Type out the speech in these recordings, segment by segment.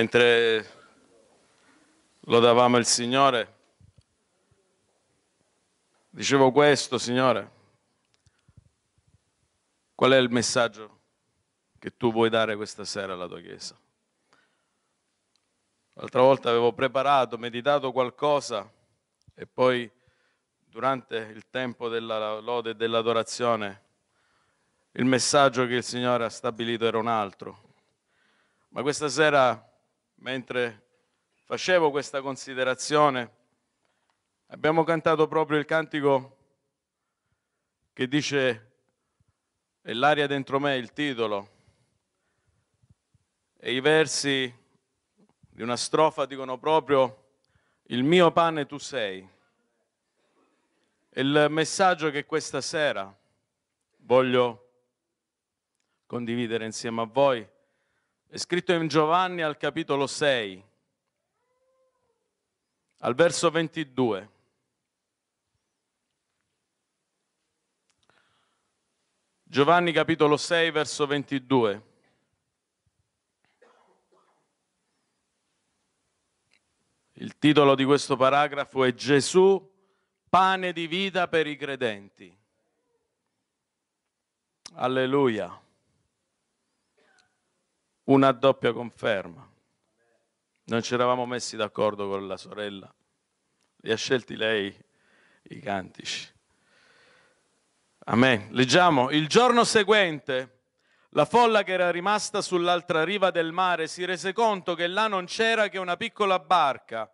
mentre lodavamo il Signore, dicevo questo, Signore, qual è il messaggio che tu vuoi dare questa sera alla tua Chiesa? L'altra volta avevo preparato, meditato qualcosa e poi durante il tempo della lode e dell'adorazione il messaggio che il Signore ha stabilito era un altro. Ma questa sera mentre facevo questa considerazione, abbiamo cantato proprio il cantico che dice è l'aria dentro me, il titolo, e i versi di una strofa dicono proprio il mio pane tu sei. Il messaggio che questa sera voglio condividere insieme a voi è scritto in Giovanni al capitolo 6, al verso 22. Giovanni capitolo 6, verso 22. Il titolo di questo paragrafo è Gesù, pane di vita per i credenti. Alleluia una doppia conferma. Non ci eravamo messi d'accordo con la sorella, li ha scelti lei i cantici. Amen. Leggiamo, il giorno seguente la folla che era rimasta sull'altra riva del mare si rese conto che là non c'era che una piccola barca,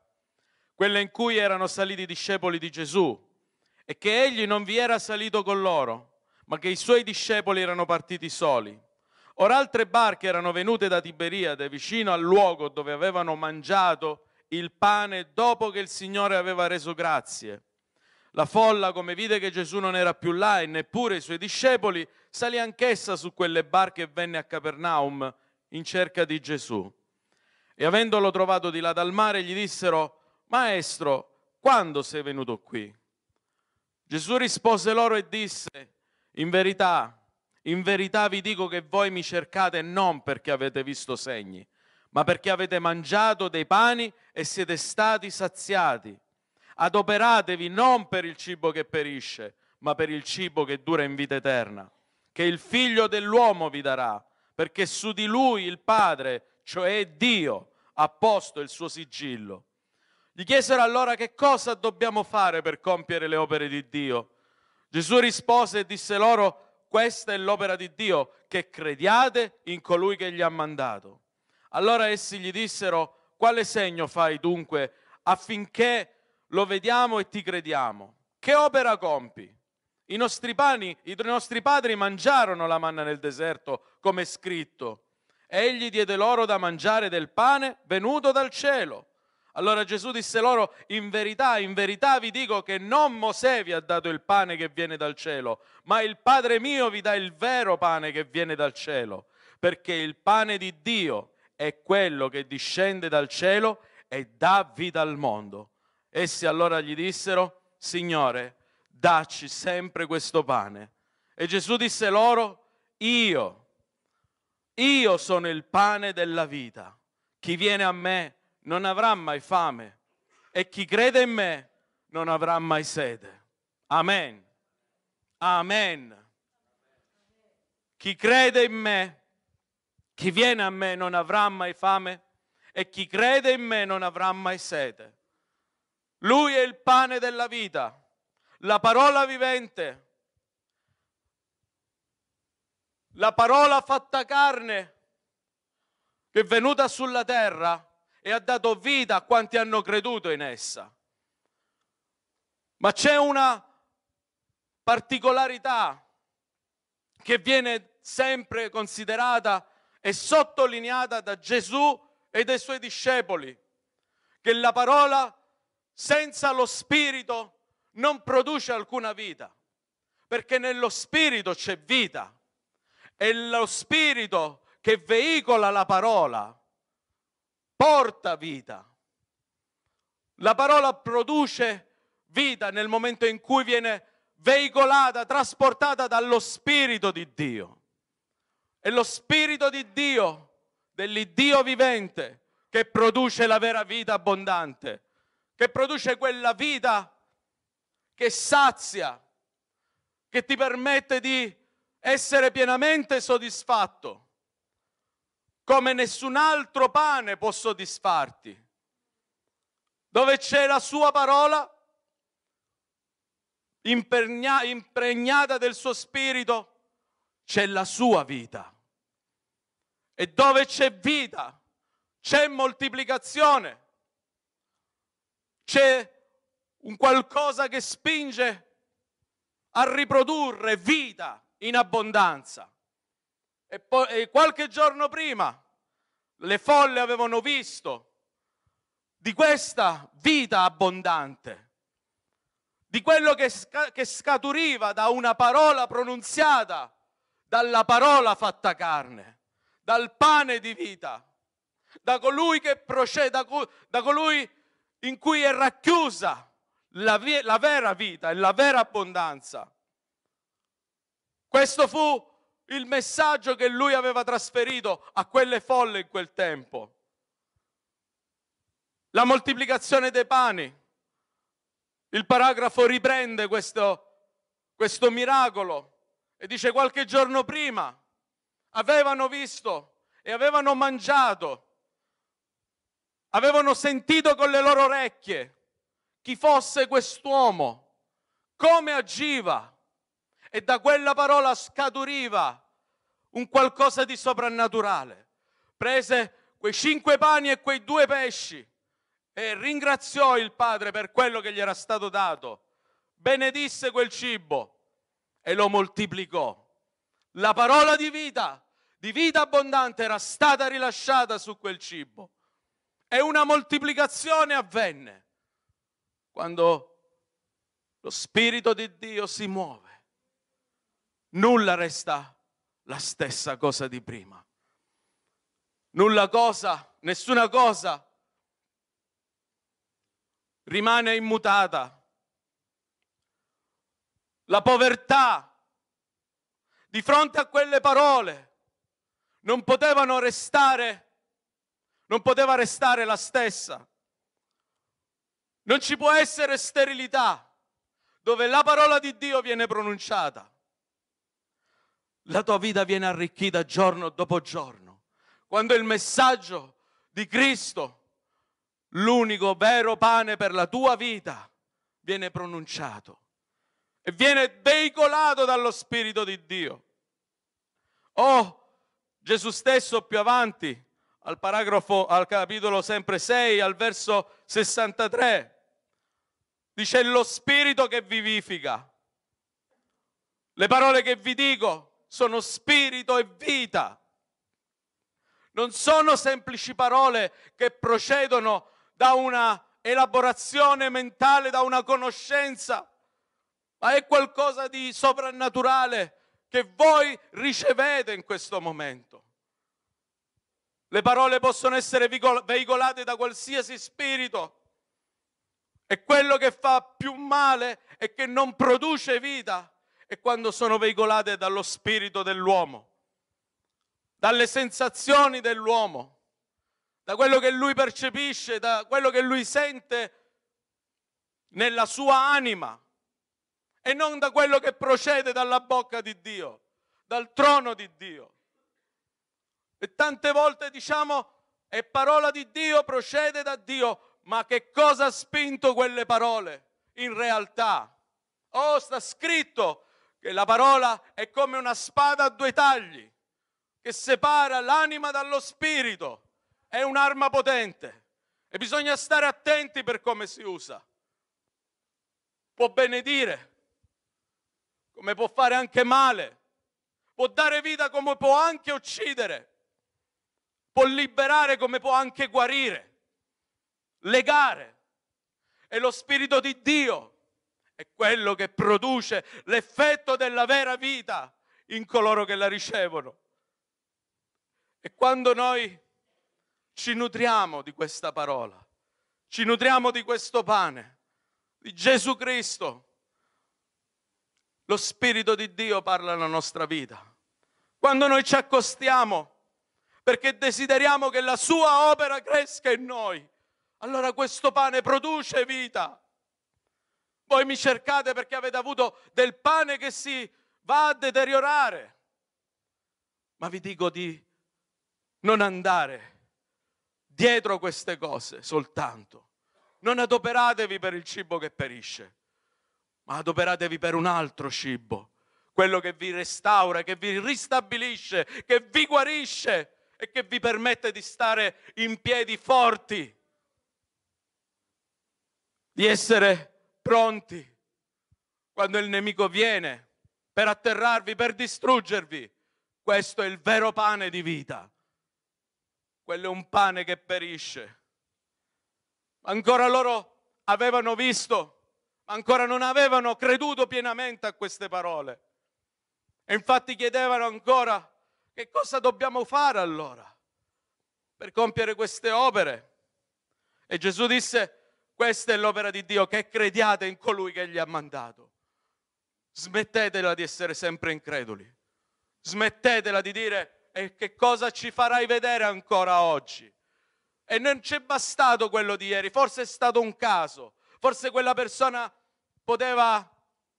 quella in cui erano saliti i discepoli di Gesù, e che egli non vi era salito con loro, ma che i suoi discepoli erano partiti soli. Ora altre barche erano venute da Tiberiade, vicino al luogo dove avevano mangiato il pane dopo che il Signore aveva reso grazie. La folla, come vide che Gesù non era più là e neppure i suoi discepoli, salì anch'essa su quelle barche e venne a Capernaum in cerca di Gesù. E avendolo trovato di là dal mare, gli dissero, Maestro, quando sei venuto qui? Gesù rispose loro e disse, In verità, in verità vi dico che voi mi cercate non perché avete visto segni, ma perché avete mangiato dei pani e siete stati saziati. Adoperatevi non per il cibo che perisce, ma per il cibo che dura in vita eterna, che il figlio dell'uomo vi darà, perché su di lui il Padre, cioè Dio, ha posto il suo sigillo. Gli chiesero allora che cosa dobbiamo fare per compiere le opere di Dio. Gesù rispose e disse loro, questa è l'opera di Dio, che crediate in colui che gli ha mandato. Allora essi gli dissero, quale segno fai dunque affinché lo vediamo e ti crediamo? Che opera compi? I nostri, pani, I nostri padri mangiarono la manna nel deserto, come è scritto. Egli diede loro da mangiare del pane venuto dal cielo. Allora Gesù disse loro, in verità, in verità vi dico che non Mosè vi ha dato il pane che viene dal cielo, ma il Padre mio vi dà il vero pane che viene dal cielo, perché il pane di Dio è quello che discende dal cielo e dà vita al mondo. Essi allora gli dissero, Signore, dacci sempre questo pane. E Gesù disse loro, io, io sono il pane della vita. Chi viene a me non avrà mai fame e chi crede in me non avrà mai sede. Amen. Amen. Chi crede in me, chi viene a me non avrà mai fame e chi crede in me non avrà mai sete. Lui è il pane della vita, la parola vivente, la parola fatta carne che è venuta sulla terra e ha dato vita a quanti hanno creduto in essa. Ma c'è una particolarità che viene sempre considerata e sottolineata da Gesù e dai suoi discepoli, che la parola senza lo spirito non produce alcuna vita, perché nello spirito c'è vita e lo spirito che veicola la parola porta vita. La parola produce vita nel momento in cui viene veicolata, trasportata dallo Spirito di Dio. È lo Spirito di Dio, dell'Iddio vivente, che produce la vera vita abbondante, che produce quella vita che sazia, che ti permette di essere pienamente soddisfatto come nessun altro pane può soddisfarti. Dove c'è la sua parola impregna, impregnata del suo spirito, c'è la sua vita. E dove c'è vita, c'è moltiplicazione, c'è un qualcosa che spinge a riprodurre vita in abbondanza. E, poi, e qualche giorno prima le folle avevano visto di questa vita abbondante, di quello che, sca- che scaturiva da una parola pronunziata, dalla parola fatta carne, dal pane di vita, da colui, che procede, da, co- da colui in cui è racchiusa la, vi- la vera vita e la vera abbondanza. Questo fu il messaggio che lui aveva trasferito a quelle folle in quel tempo. La moltiplicazione dei pani. Il paragrafo riprende questo, questo miracolo e dice qualche giorno prima avevano visto e avevano mangiato, avevano sentito con le loro orecchie chi fosse quest'uomo, come agiva e da quella parola scaturiva un qualcosa di soprannaturale. Prese quei cinque pani e quei due pesci e ringraziò il padre per quello che gli era stato dato. Benedisse quel cibo e lo moltiplicò. La parola di vita, di vita abbondante, era stata rilasciata su quel cibo. E una moltiplicazione avvenne quando lo Spirito di Dio si muove nulla resta la stessa cosa di prima. Nulla cosa, nessuna cosa rimane immutata. La povertà di fronte a quelle parole non potevano restare, non poteva restare la stessa. Non ci può essere sterilità dove la parola di Dio viene pronunciata la tua vita viene arricchita giorno dopo giorno. Quando il messaggio di Cristo, l'unico vero pane per la tua vita, viene pronunciato e viene veicolato dallo Spirito di Dio. Oh, Gesù stesso più avanti, al paragrafo, al capitolo sempre 6, al verso 63, dice lo Spirito che vivifica. Le parole che vi dico sono spirito e vita. Non sono semplici parole che procedono da una elaborazione mentale, da una conoscenza, ma è qualcosa di soprannaturale che voi ricevete in questo momento. Le parole possono essere veicolate da qualsiasi spirito e quello che fa più male è che non produce vita e quando sono veicolate dallo spirito dell'uomo, dalle sensazioni dell'uomo, da quello che lui percepisce, da quello che lui sente nella sua anima e non da quello che procede dalla bocca di Dio, dal trono di Dio. E tante volte diciamo, è parola di Dio, procede da Dio, ma che cosa ha spinto quelle parole in realtà? Oh, sta scritto, che la parola è come una spada a due tagli che separa l'anima dallo spirito, è un'arma potente e bisogna stare attenti per come si usa. Può benedire, come può fare anche male, può dare vita come può anche uccidere, può liberare come può anche guarire, legare. È lo Spirito di Dio è quello che produce l'effetto della vera vita in coloro che la ricevono. E quando noi ci nutriamo di questa parola, ci nutriamo di questo pane, di Gesù Cristo, lo Spirito di Dio parla nella nostra vita. Quando noi ci accostiamo perché desideriamo che la sua opera cresca in noi, allora questo pane produce vita. Voi mi cercate perché avete avuto del pane che si va a deteriorare. Ma vi dico di non andare dietro queste cose soltanto. Non adoperatevi per il cibo che perisce, ma adoperatevi per un altro cibo, quello che vi restaura, che vi ristabilisce, che vi guarisce e che vi permette di stare in piedi forti, di essere pronti quando il nemico viene per atterrarvi, per distruggervi. Questo è il vero pane di vita. Quello è un pane che perisce. Ancora loro avevano visto, ma ancora non avevano creduto pienamente a queste parole. E infatti chiedevano ancora che cosa dobbiamo fare allora per compiere queste opere. E Gesù disse, questa è l'opera di Dio, che crediate in colui che gli ha mandato. Smettetela di essere sempre increduli. Smettetela di dire e che cosa ci farai vedere ancora oggi. E non c'è bastato quello di ieri, forse è stato un caso, forse quella persona poteva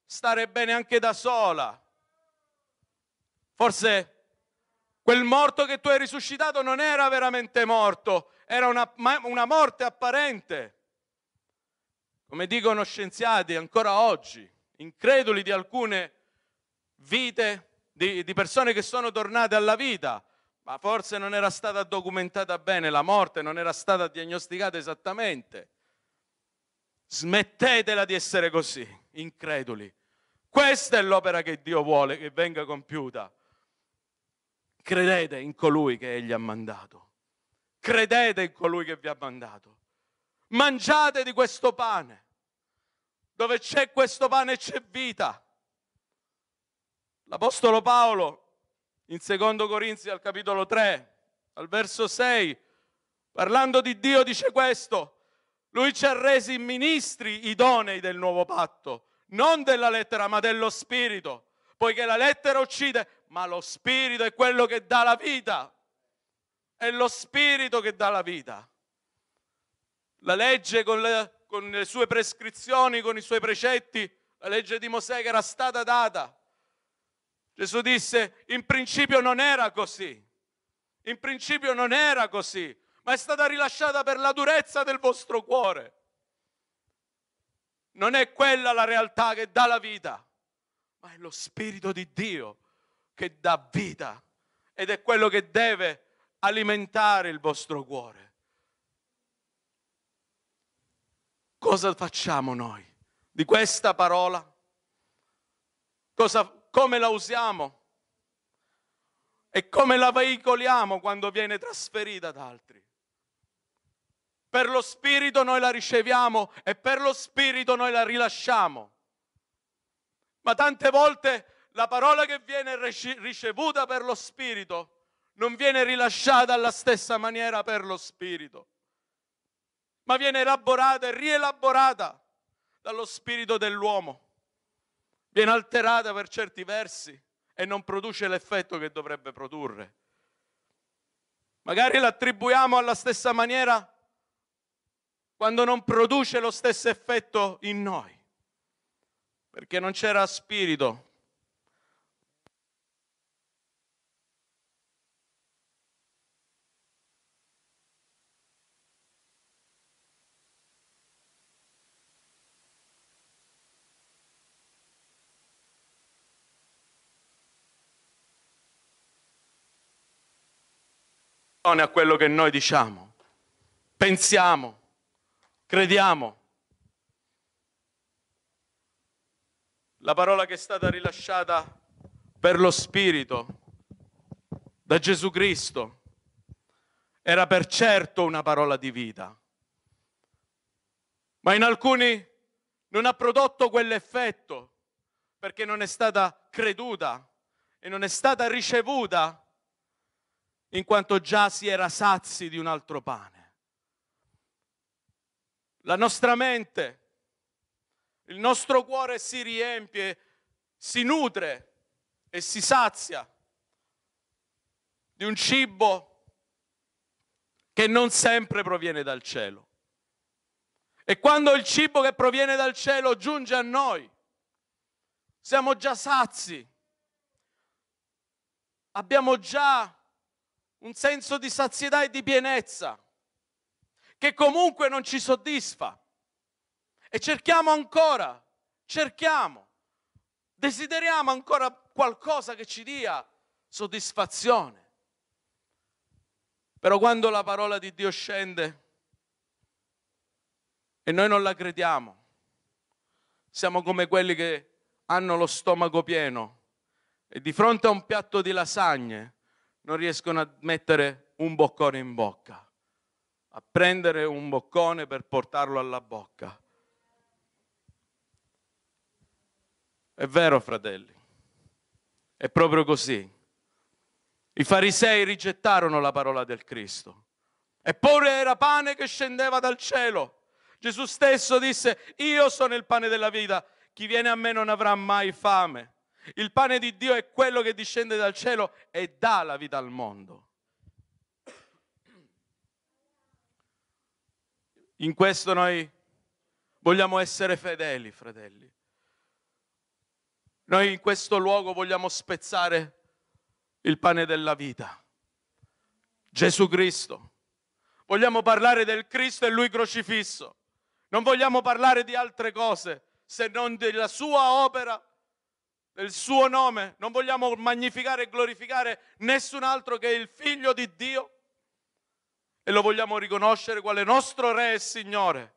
stare bene anche da sola. Forse quel morto che tu hai risuscitato non era veramente morto, era una, una morte apparente. Come dicono scienziati ancora oggi, increduli di alcune vite di, di persone che sono tornate alla vita, ma forse non era stata documentata bene la morte, non era stata diagnosticata esattamente. Smettetela di essere così, increduli. Questa è l'opera che Dio vuole che venga compiuta. Credete in colui che Egli ha mandato. Credete in colui che vi ha mandato mangiate di questo pane. Dove c'è questo pane c'è vita. L'Apostolo Paolo in 2 Corinzi al capitolo 3, al verso 6, parlando di Dio dice questo. Lui ci ha resi ministri idonei del nuovo patto, non della lettera ma dello spirito, poiché la lettera uccide, ma lo spirito è quello che dà la vita. È lo spirito che dà la vita. La legge con le, con le sue prescrizioni, con i suoi precetti, la legge di Mosè che era stata data. Gesù disse, in principio non era così, in principio non era così, ma è stata rilasciata per la durezza del vostro cuore. Non è quella la realtà che dà la vita, ma è lo Spirito di Dio che dà vita ed è quello che deve alimentare il vostro cuore. Cosa facciamo noi di questa parola? Cosa, come la usiamo? E come la veicoliamo quando viene trasferita ad altri? Per lo Spirito noi la riceviamo e per lo Spirito noi la rilasciamo. Ma tante volte la parola che viene ricevuta per lo Spirito non viene rilasciata alla stessa maniera per lo Spirito ma viene elaborata e rielaborata dallo spirito dell'uomo. Viene alterata per certi versi e non produce l'effetto che dovrebbe produrre. Magari l'attribuiamo alla stessa maniera quando non produce lo stesso effetto in noi, perché non c'era spirito attenzione a quello che noi diciamo, pensiamo, crediamo. La parola che è stata rilasciata per lo Spirito da Gesù Cristo era per certo una parola di vita, ma in alcuni non ha prodotto quell'effetto perché non è stata creduta e non è stata ricevuta in quanto già si era sazi di un altro pane. La nostra mente, il nostro cuore si riempie, si nutre e si sazia di un cibo che non sempre proviene dal cielo. E quando il cibo che proviene dal cielo giunge a noi, siamo già sazi, abbiamo già un senso di sazietà e di pienezza che comunque non ci soddisfa. E cerchiamo ancora, cerchiamo, desideriamo ancora qualcosa che ci dia soddisfazione. Però quando la parola di Dio scende e noi non la crediamo, siamo come quelli che hanno lo stomaco pieno e di fronte a un piatto di lasagne non riescono a mettere un boccone in bocca, a prendere un boccone per portarlo alla bocca. È vero, fratelli, è proprio così. I farisei rigettarono la parola del Cristo, eppure era pane che scendeva dal cielo. Gesù stesso disse, io sono il pane della vita, chi viene a me non avrà mai fame il pane di Dio è quello che discende dal cielo e dà la vita al mondo. In questo noi vogliamo essere fedeli, fratelli. Noi in questo luogo vogliamo spezzare il pane della vita. Gesù Cristo. Vogliamo parlare del Cristo e Lui crocifisso. Non vogliamo parlare di altre cose se non della sua opera del suo nome, non vogliamo magnificare e glorificare nessun altro che il figlio di Dio e lo vogliamo riconoscere quale nostro re e Signore,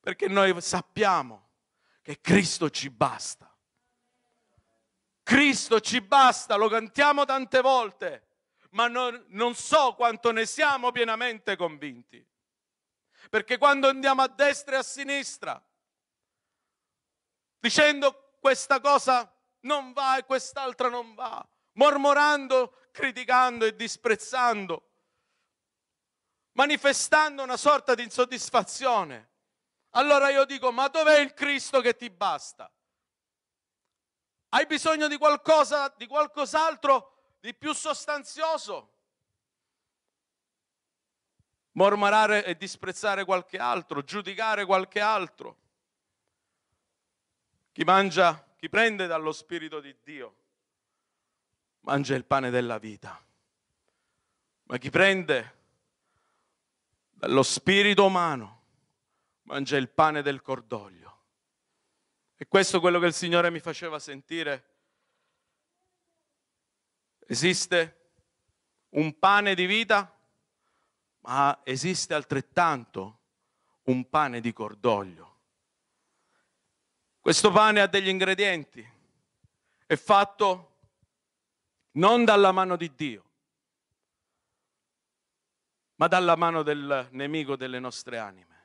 perché noi sappiamo che Cristo ci basta. Cristo ci basta, lo cantiamo tante volte, ma non, non, so quanto ne siamo pienamente convinti. Perché quando andiamo a destra e a sinistra, dicendo questa cosa non va e quest'altra non va, mormorando, criticando e disprezzando, manifestando una sorta di insoddisfazione. Allora io dico, ma dov'è il Cristo che ti basta? Hai bisogno di qualcosa, di qualcos'altro di più sostanzioso? Mormorare e disprezzare qualche altro, giudicare qualche altro. Chi mangia, chi prende dallo Spirito di Dio, mangia il pane della vita. Ma chi prende dallo Spirito umano, mangia il pane del cordoglio. E questo è quello che il Signore mi faceva sentire. Esiste un pane di vita, ma esiste altrettanto un pane di cordoglio. Questo pane ha degli ingredienti, è fatto non dalla mano di Dio, ma dalla mano del nemico delle nostre anime.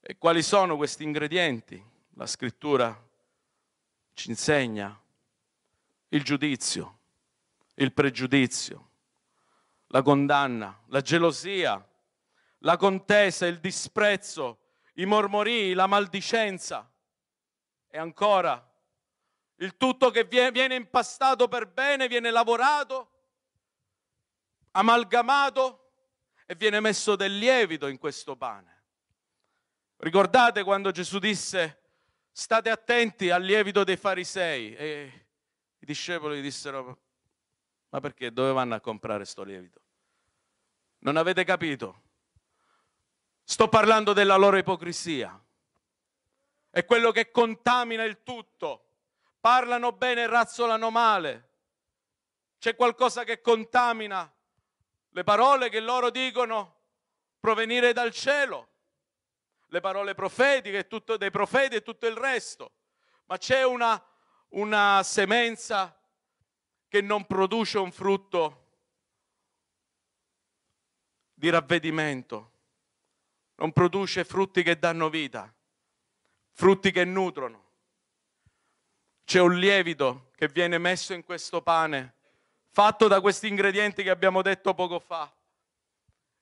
E quali sono questi ingredienti? La scrittura ci insegna il giudizio, il pregiudizio, la condanna, la gelosia, la contesa, il disprezzo, i mormori, la maldicenza e ancora il tutto che viene impastato per bene, viene lavorato, amalgamato e viene messo del lievito in questo pane. Ricordate quando Gesù disse state attenti al lievito dei farisei e i discepoli dissero ma perché dove vanno a comprare sto lievito? Non avete capito? Sto parlando della loro ipocrisia. È quello che contamina il tutto. Parlano bene e razzolano male. C'è qualcosa che contamina le parole che loro dicono provenire dal cielo, le parole profetiche, tutto, dei profeti e tutto il resto. Ma c'è una, una semenza che non produce un frutto di ravvedimento, non produce frutti che danno vita, frutti che nutrono. C'è un lievito che viene messo in questo pane, fatto da questi ingredienti che abbiamo detto poco fa,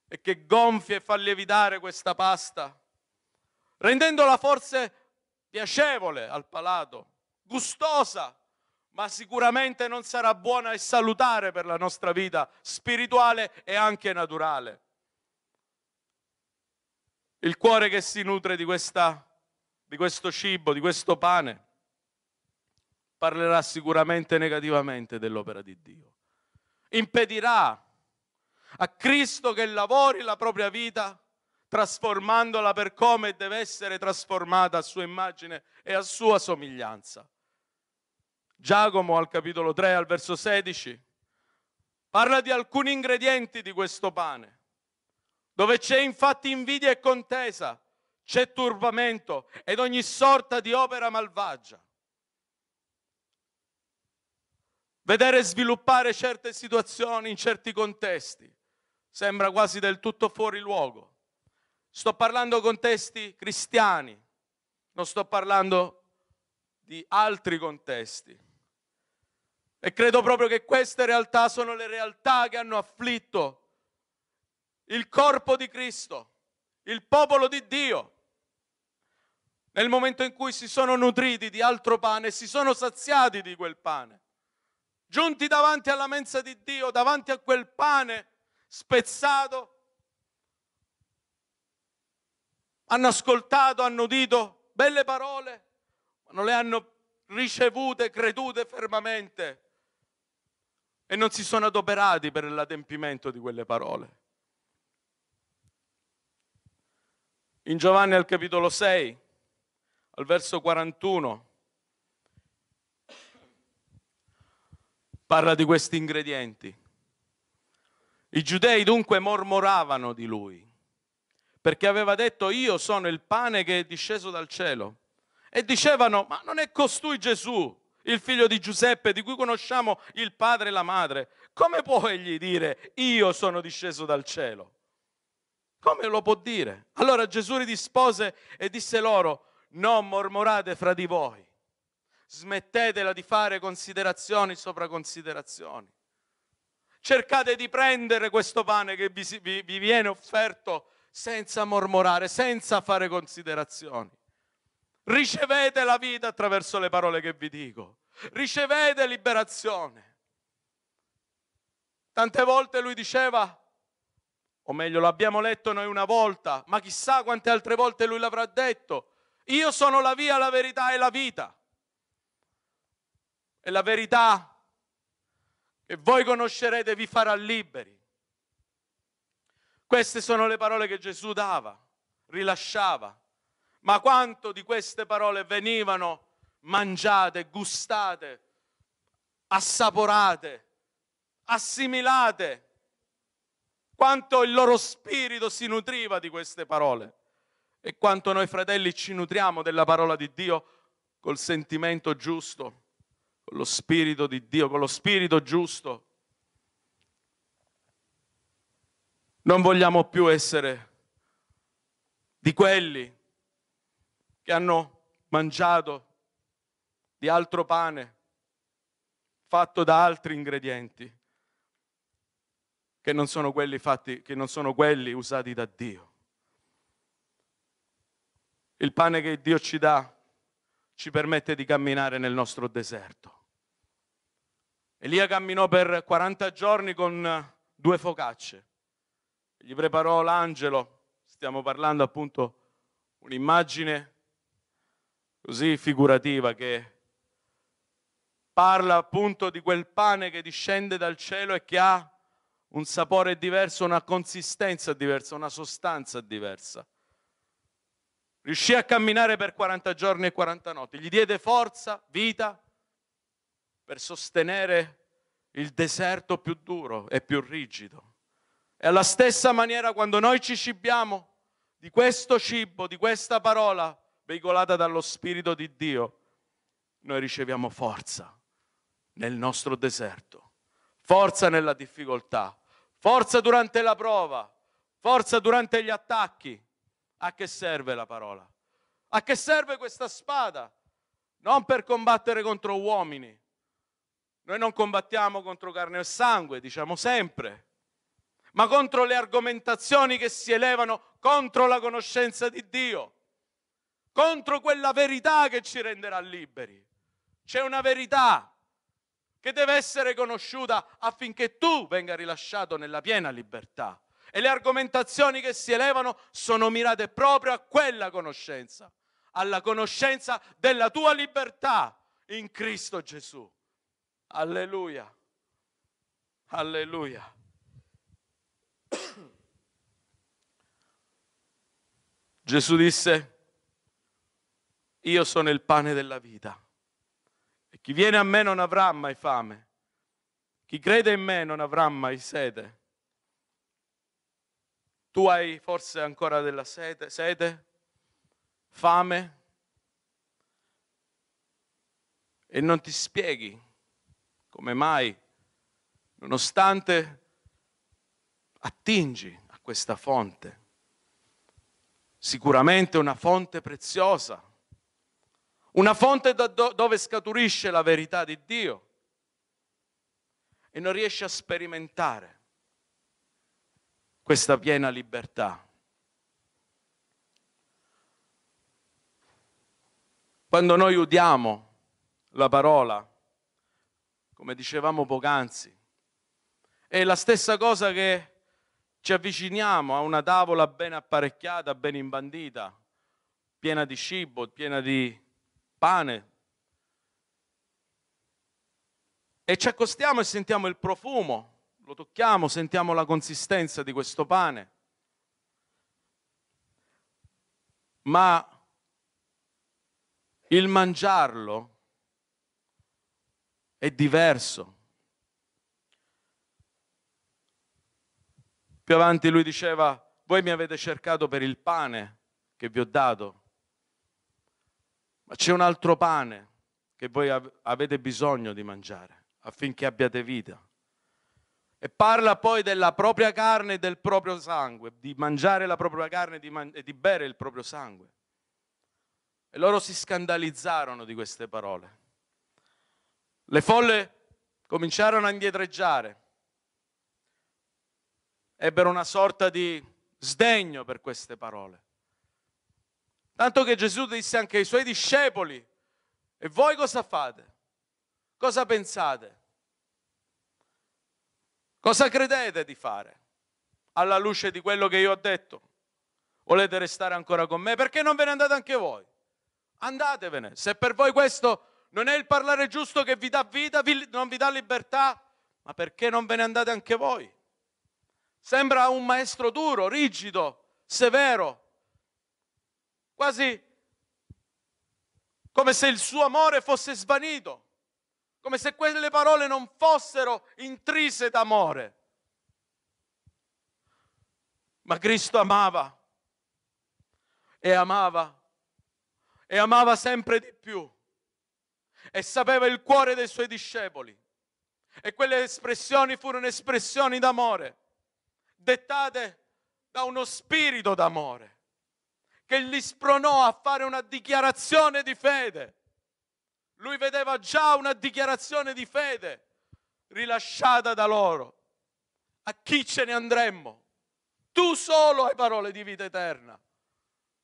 e che gonfia e fa lievitare questa pasta, rendendola forse piacevole al palato, gustosa, ma sicuramente non sarà buona e salutare per la nostra vita spirituale e anche naturale il cuore che si nutre di, questa, di questo cibo, di questo pane, parlerà sicuramente negativamente dell'opera di Dio. Impedirà a Cristo che lavori la propria vita trasformandola per come deve essere trasformata a sua immagine e a sua somiglianza. Giacomo al capitolo 3 al verso 16 parla di alcuni ingredienti di questo pane dove c'è infatti invidia e contesa, c'è turbamento ed ogni sorta di opera malvagia. Vedere sviluppare certe situazioni in certi contesti sembra quasi del tutto fuori luogo. Sto parlando contesti cristiani, non sto parlando di altri contesti. E credo proprio che queste realtà sono le realtà che hanno afflitto il corpo di Cristo, il popolo di Dio. Nel momento in cui si sono nutriti di altro pane, si sono saziati di quel pane, giunti davanti alla mensa di Dio, davanti a quel pane spezzato, hanno ascoltato, hanno udito belle parole, ma non le hanno ricevute, credute fermamente e non si sono adoperati per l'adempimento di quelle parole. in Giovanni al capitolo 6, al verso 41, parla di questi ingredienti. I giudei dunque mormoravano di lui, perché aveva detto io sono il pane che è disceso dal cielo. E dicevano, ma non è costui Gesù, il figlio di Giuseppe, di cui conosciamo il padre e la madre. Come può egli dire, io sono disceso dal cielo? Come lo può dire? Allora Gesù li rispose e disse loro, non mormorate fra di voi, smettetela di fare considerazioni sopra considerazioni. Cercate di prendere questo pane che vi, vi, vi viene offerto senza mormorare, senza fare considerazioni. Ricevete la vita attraverso le parole che vi dico. Ricevete liberazione. Tante volte lui diceva, o meglio l'abbiamo letto noi una volta, ma chissà quante altre volte lui l'avrà detto, io sono la via, la verità e la vita. E la verità che voi conoscerete vi farà liberi. Queste sono le parole che Gesù dava, rilasciava, ma quanto di queste parole venivano mangiate, gustate, assaporate, assimilate? quanto il loro spirito si nutriva di queste parole e quanto noi fratelli ci nutriamo della parola di Dio col sentimento giusto, con lo spirito di Dio, con lo spirito giusto. Non vogliamo più essere di quelli che hanno mangiato di altro pane fatto da altri ingredienti che non sono quelli, fatti, che non sono quelli usati da Dio. Il pane che Dio ci dà ci permette di camminare nel nostro deserto. Elia camminò per 40 giorni con due focacce. Gli preparò l'angelo, stiamo parlando appunto un'immagine così figurativa che parla appunto di quel pane che discende dal cielo e che ha un sapore diverso, una consistenza diversa, una sostanza diversa. Riuscì a camminare per 40 giorni e 40 notti, gli diede forza, vita per sostenere il deserto più duro e più rigido. E alla stessa maniera quando noi ci cibiamo di questo cibo, di questa parola veicolata dallo Spirito di Dio, noi riceviamo forza nel nostro deserto, forza nella difficoltà, forza durante la prova, forza durante gli attacchi. A che serve la parola? A che serve questa spada? Non per combattere contro uomini. Noi non combattiamo contro carne e sangue, diciamo sempre, ma contro le argomentazioni che si elevano contro la conoscenza di Dio, contro quella verità che ci renderà liberi. C'è una verità che deve essere conosciuta affinché tu venga rilasciato nella piena libertà. E le argomentazioni che si elevano sono mirate proprio a quella conoscenza, alla conoscenza della tua libertà in Cristo Gesù. Alleluia. Alleluia. Gesù disse, io sono il pane della vita. Chi viene a me non avrà mai fame. Chi crede in me non avrà mai sete. Tu hai forse ancora della sete, sete, fame e non ti spieghi come mai, nonostante attingi a questa fonte, sicuramente una fonte preziosa, una fonte da do- dove scaturisce la verità di Dio e non riesce a sperimentare questa piena libertà. Quando noi udiamo la parola, come dicevamo poc'anzi, è la stessa cosa che ci avviciniamo a una tavola ben apparecchiata, ben imbandita, piena di cibo, piena di pane. E ci accostiamo e sentiamo il profumo, lo tocchiamo, sentiamo la consistenza di questo pane. Ma il mangiarlo è diverso. Più avanti lui diceva, voi mi avete cercato per il pane che vi ho dato, ma c'è un altro pane che voi avete bisogno di mangiare affinché abbiate vita. E parla poi della propria carne e del proprio sangue, di mangiare la propria carne e di, man- e di bere il proprio sangue. E loro si scandalizzarono di queste parole. Le folle cominciarono a indietreggiare, ebbero una sorta di sdegno per queste parole. Tanto che Gesù disse anche ai suoi discepoli, e voi cosa fate? Cosa pensate? Cosa credete di fare? Alla luce di quello che io ho detto. Volete restare ancora con me? Perché non ve ne andate anche voi? Andatevene. Se per voi questo non è il parlare giusto che vi dà vita, vi, non vi dà libertà, ma perché non ve ne andate anche voi? Sembra un maestro duro, rigido, severo, quasi come se il suo amore fosse svanito, come se quelle parole non fossero intrise d'amore. Ma Cristo amava e amava e amava sempre di più e sapeva il cuore dei suoi discepoli. E quelle espressioni furono espressioni d'amore, dettate da uno spirito d'amore che li spronò a fare una dichiarazione di fede. Lui vedeva già una dichiarazione di fede rilasciata da loro. A chi ce ne andremmo? Tu solo hai parole di vita eterna.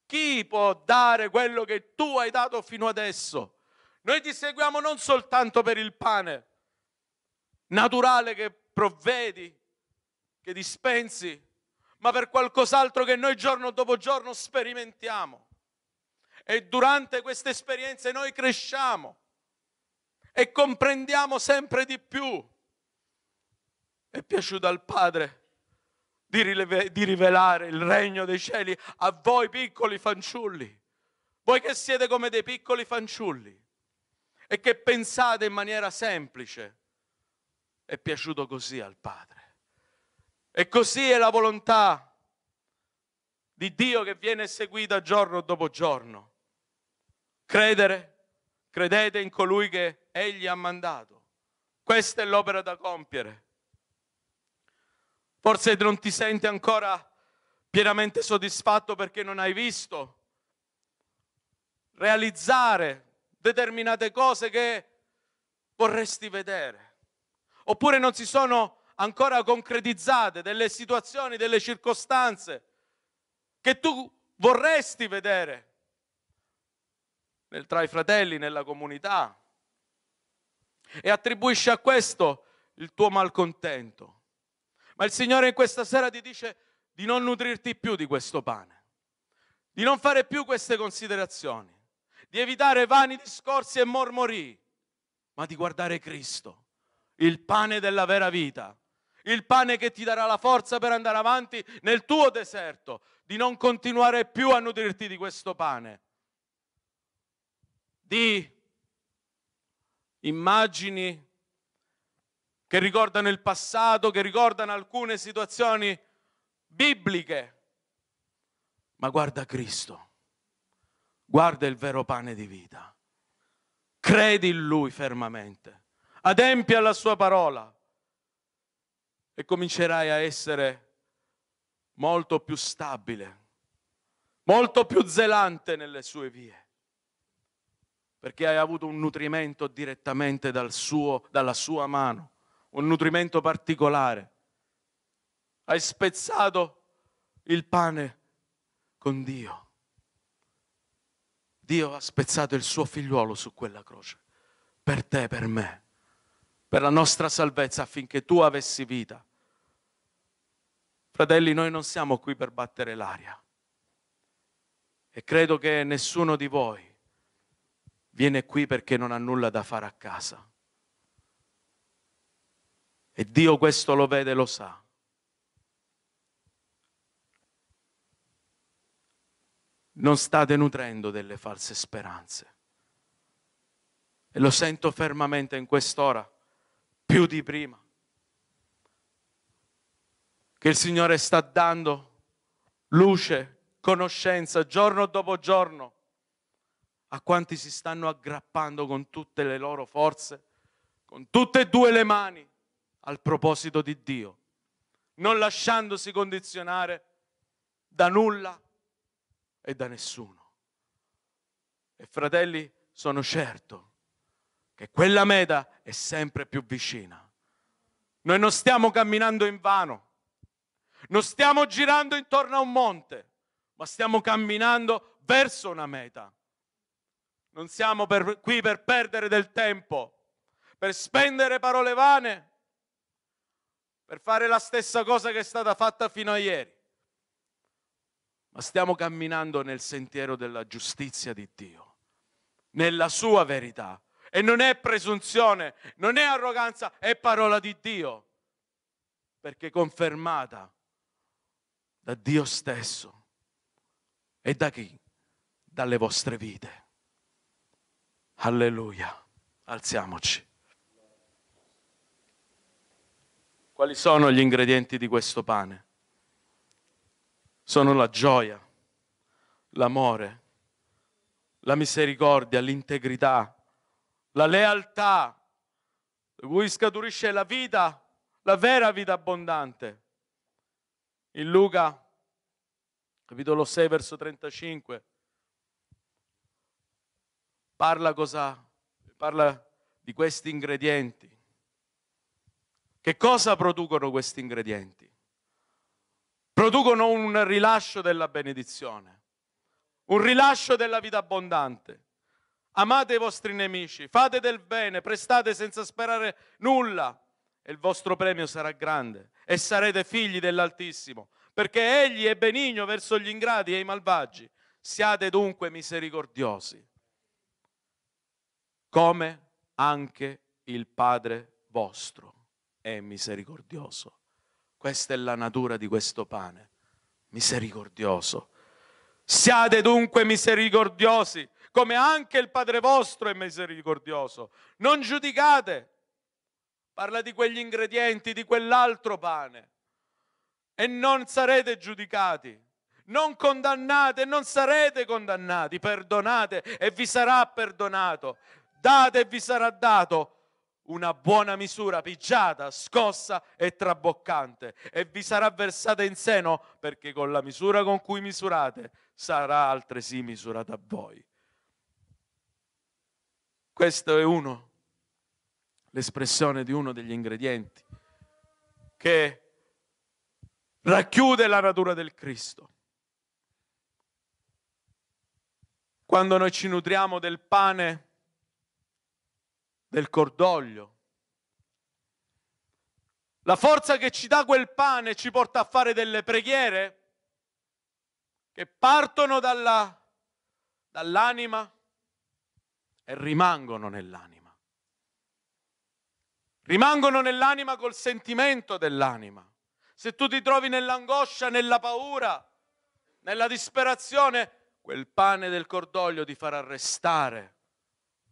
Chi può dare quello che tu hai dato fino adesso? Noi ti seguiamo non soltanto per il pane naturale che provvedi, che dispensi, ma per qualcos'altro che noi giorno dopo giorno sperimentiamo. E durante queste esperienze noi cresciamo e comprendiamo sempre di più. È piaciuto al Padre di, rileve, di rivelare il regno dei cieli a voi piccoli fanciulli, voi che siete come dei piccoli fanciulli e che pensate in maniera semplice. È piaciuto così al Padre. E così è la volontà di Dio che viene eseguita giorno dopo giorno. Credere, credete in colui che Egli ha mandato. Questa è l'opera da compiere. Forse non ti senti ancora pienamente soddisfatto perché non hai visto realizzare determinate cose che vorresti vedere. Oppure non si sono ancora concretizzate, delle situazioni, delle circostanze che tu vorresti vedere tra i fratelli, nella comunità. E attribuisci a questo il tuo malcontento. Ma il Signore in questa sera ti dice di non nutrirti più di questo pane, di non fare più queste considerazioni, di evitare vani discorsi e mormori, ma di guardare Cristo, il pane della vera vita, il pane che ti darà la forza per andare avanti nel tuo deserto, di non continuare più a nutrirti di questo pane, di immagini che ricordano il passato, che ricordano alcune situazioni bibliche. Ma guarda Cristo, guarda il vero pane di vita. Credi in Lui fermamente, adempi alla Sua parola e comincerai a essere molto più stabile, molto più zelante nelle sue vie, perché hai avuto un nutrimento direttamente dal suo, dalla sua mano, un nutrimento particolare. Hai spezzato il pane con Dio. Dio ha spezzato il suo figliuolo su quella croce, per te, per me per la nostra salvezza affinché tu avessi vita. Fratelli, noi non siamo qui per battere l'aria e credo che nessuno di voi viene qui perché non ha nulla da fare a casa. E Dio questo lo vede e lo sa. Non state nutrendo delle false speranze. E lo sento fermamente in quest'ora più di prima, che il Signore sta dando luce, conoscenza giorno dopo giorno a quanti si stanno aggrappando con tutte le loro forze, con tutte e due le mani al proposito di Dio, non lasciandosi condizionare da nulla e da nessuno. E fratelli, sono certo che quella meta è sempre più vicina. Noi non stiamo camminando in vano, non stiamo girando intorno a un monte, ma stiamo camminando verso una meta. Non siamo per, qui per perdere del tempo, per spendere parole vane, per fare la stessa cosa che è stata fatta fino a ieri ma stiamo camminando nel sentiero della giustizia di Dio, nella sua verità, e non è presunzione, non è arroganza, è parola di Dio, perché confermata da Dio stesso. E da chi? Dalle vostre vite. Alleluia. Alziamoci. Quali sono gli ingredienti di questo pane? Sono la gioia, l'amore, la misericordia, l'integrità, la lealtà, da cui scaturisce la vita, la vera vita abbondante. In Luca, capitolo 6, verso 35, parla, cosa, parla di questi ingredienti. Che cosa producono questi ingredienti? Producono un rilascio della benedizione, un rilascio della vita abbondante. Amate i vostri nemici, fate del bene, prestate senza sperare nulla e il vostro premio sarà grande e sarete figli dell'Altissimo, perché Egli è benigno verso gli ingrati e i malvagi. Siate dunque misericordiosi, come anche il Padre vostro è misericordioso. Questa è la natura di questo pane, misericordioso. Siate dunque misericordiosi come anche il Padre vostro è misericordioso. Non giudicate. Parla di quegli ingredienti, di quell'altro pane. E non sarete giudicati. Non condannate, non sarete condannati. Perdonate e vi sarà perdonato. Date e vi sarà dato una buona misura, pigiata, scossa e traboccante, e vi sarà versata in seno, perché con la misura con cui misurate sarà altresì misurata a voi. Questo è uno, l'espressione di uno degli ingredienti che racchiude la natura del Cristo. Quando noi ci nutriamo del pane, del cordoglio, la forza che ci dà quel pane ci porta a fare delle preghiere che partono dalla, dall'anima, e rimangono nell'anima. Rimangono nell'anima col sentimento dell'anima. Se tu ti trovi nell'angoscia, nella paura, nella disperazione, quel pane del cordoglio ti farà restare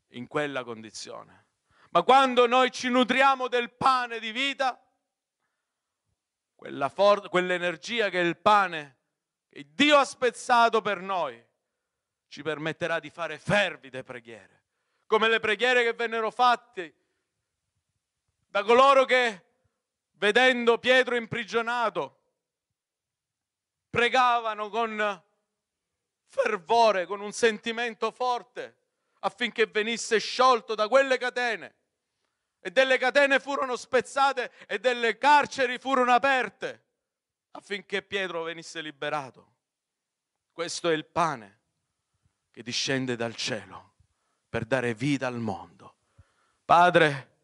in quella condizione. Ma quando noi ci nutriamo del pane di vita, for- quell'energia che è il pane che Dio ha spezzato per noi, ci permetterà di fare fervide preghiere come le preghiere che vennero fatte da coloro che, vedendo Pietro imprigionato, pregavano con fervore, con un sentimento forte, affinché venisse sciolto da quelle catene. E delle catene furono spezzate e delle carceri furono aperte affinché Pietro venisse liberato. Questo è il pane che discende dal cielo per dare vita al mondo. Padre,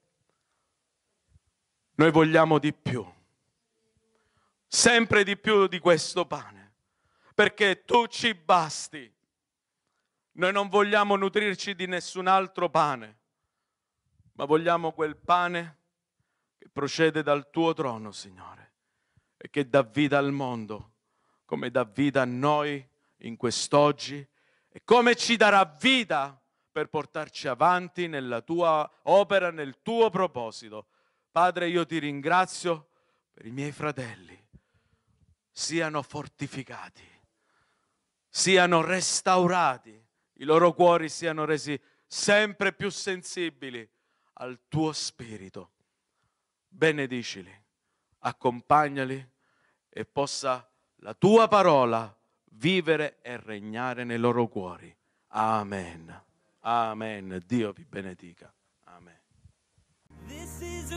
noi vogliamo di più, sempre di più di questo pane, perché tu ci basti. Noi non vogliamo nutrirci di nessun altro pane, ma vogliamo quel pane che procede dal tuo trono, Signore, e che dà vita al mondo, come dà vita a noi in quest'oggi, e come ci darà vita per portarci avanti nella tua opera, nel tuo proposito. Padre, io ti ringrazio per i miei fratelli. Siano fortificati, siano restaurati, i loro cuori siano resi sempre più sensibili al tuo spirito. Benedicili, accompagnali e possa la tua parola vivere e regnare nei loro cuori. Amen. Amen. Dio vi benedica. Amen. This is